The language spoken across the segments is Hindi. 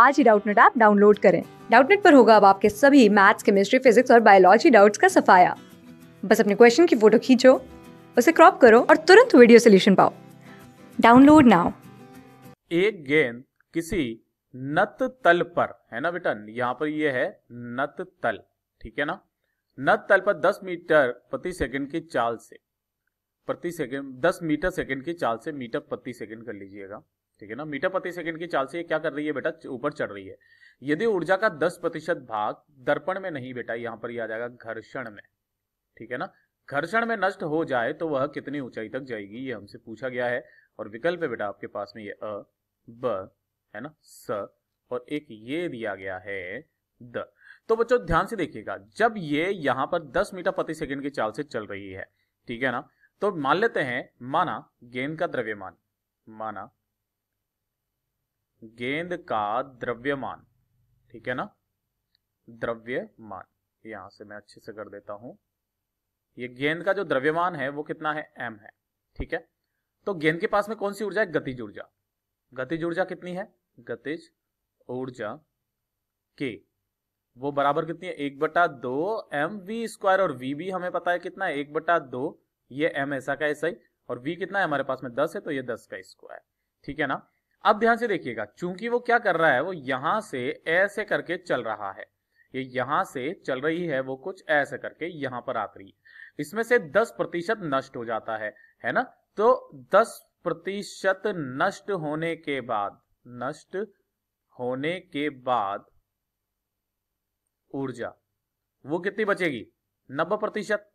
आज ही डाउटनेट ऐप डाउनलोड करें डाउटनेट पर होगा अब आपके सभी मैथ्स केमिस्ट्री फिजिक्स और बायोलॉजी डाउट्स का सफाया बस अपने क्वेश्चन की फोटो खींचो उसे क्रॉप करो और तुरंत वीडियो सोल्यूशन पाओ डाउनलोड नाउ एक गेंद किसी नत तल पर है ना बेटा यहाँ पर यह है नत तल ठीक है ना नत तल पर 10 मीटर प्रति सेकंड की चाल से प्रति सेकंड 10 मीटर सेकंड की चाल से मीटर प्रति सेकंड कर लीजिएगा ठीक है ना मीटर प्रति सेकंड की चाल से ये क्या कर रही है बेटा ऊपर चढ़ रही है यदि ऊर्जा का दस प्रतिशत भाग दर्पण में नहीं बेटा यहाँ पर ये यह आ जाएगा घर्षण में ठीक है ना घर्षण में नष्ट हो जाए तो वह कितनी ऊंचाई तक जाएगी ये हमसे पूछा गया है और विकल्प है बेटा आपके पास में ये अ ब है ना स और एक ये दिया गया है द तो बच्चों ध्यान से देखिएगा जब ये यहाँ पर 10 मीटर प्रति सेकंड की चाल से चल रही है ठीक है ना तो मान लेते हैं माना गेंद का द्रव्यमान माना गेंद का द्रव्यमान ठीक है ना द्रव्यमान यहां से मैं अच्छे से कर देता हूं ये गेंद का जो द्रव्यमान है वो कितना है एम है ठीक है तो गेंद के पास में कौन सी ऊर्जा है गतिज ऊर्जा गतिज ऊर्जा कितनी है गतिज ऊर्जा के वो बराबर कितनी है एक बटा दो एम वी स्क्वायर और वी भी हमें पता है कितना है एक बटा दो ये एम ऐसा का ऐसा ही और वी कितना है हमारे पास में दस है तो ये दस का स्क्वायर ठीक है ना अब ध्यान से देखिएगा चूंकि वो क्या कर रहा है वो यहां से ऐसे करके चल रहा है ये यहां से चल रही है वो कुछ ऐसे करके यहां पर आ रही है इसमें से दस प्रतिशत नष्ट हो जाता है है ना तो दस प्रतिशत नष्ट होने के बाद नष्ट होने के बाद ऊर्जा वो कितनी बचेगी नब्बे प्रतिशत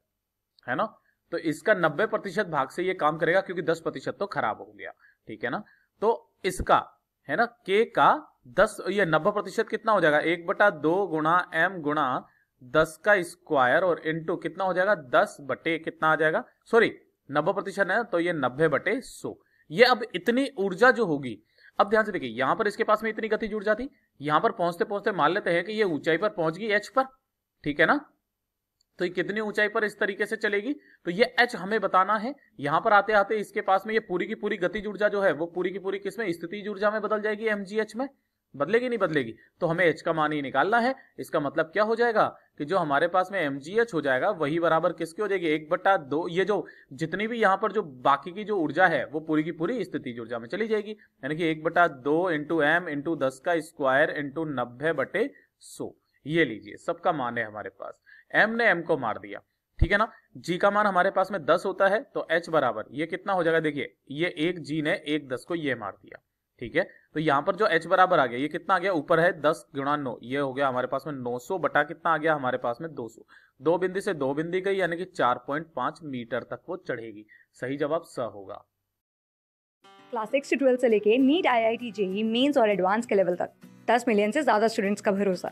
है ना तो इसका नब्बे प्रतिशत भाग से ये काम करेगा क्योंकि दस प्रतिशत तो खराब हो गया ठीक है ना तो इसका है ना के का दस या नब्बे प्रतिशत कितना हो जाएगा एक बटा दो गुणा एम गुणा दस का स्क्वायर और इनटू कितना हो जाएगा दस बटे कितना आ जाएगा सॉरी नब्बे प्रतिशत है तो ये नब्बे बटे सो ये अब इतनी ऊर्जा जो होगी अब ध्यान से देखिए यहां पर इसके पास में इतनी गति जुड़ जाती यहां पर पहुंचते पहुंचते मान लेते हैं कि ये ऊंचाई पर पहुंच गई एच पर ठीक है ना तो ये कितनी ऊंचाई पर इस तरीके से चलेगी तो ये एच हमें बताना है यहां पर आते आते इसके पास में ये पूरी की पूरी गति ऊर्जा जो है वो पूरी की पूरी किसमें स्थिति ऊर्जा में बदल जाएगी एमजीएच में बदलेगी नहीं बदलेगी तो हमें एच का मान ही निकालना है इसका मतलब क्या हो जाएगा कि जो हमारे पास में एम हो जाएगा वही बराबर किसकी हो जाएगी एक बट्टा दो ये जो जितनी भी यहाँ पर जो बाकी की जो ऊर्जा है वो पूरी की पूरी स्थिति ऊर्जा में चली जाएगी यानी कि एक बट्टा दो इंटू एम इंटू दस का स्क्वायर इंटू नब्बे बटे सो ये लीजिए सबका मान है हमारे पास एम ने एम को मार दिया ठीक है ना जी का मान हमारे पास में दस होता है तो एच बराबर ये कितना हो जाएगा देखिए ये एक जी ने एक दस को ये मार दिया ठीक है तो यहां पर जो एच बराबर आ गया ये कितना आ गया ऊपर है दस गुणा नौ ये हो गया हमारे पास में नौ सौ बटा कितना आ गया हमारे पास में दो सौ दो बिंदी से दो बिंदी गई यानी कि चार पॉइंट पांच मीटर तक वो चढ़ेगी सही जवाब स होगा क्लास सिक्स से ट्वेल्थ से लेके NEET I I T JEE mains और एडवांस के लेवल तक दस मिलियन से ज्यादा स्टूडेंट्स का भरोसा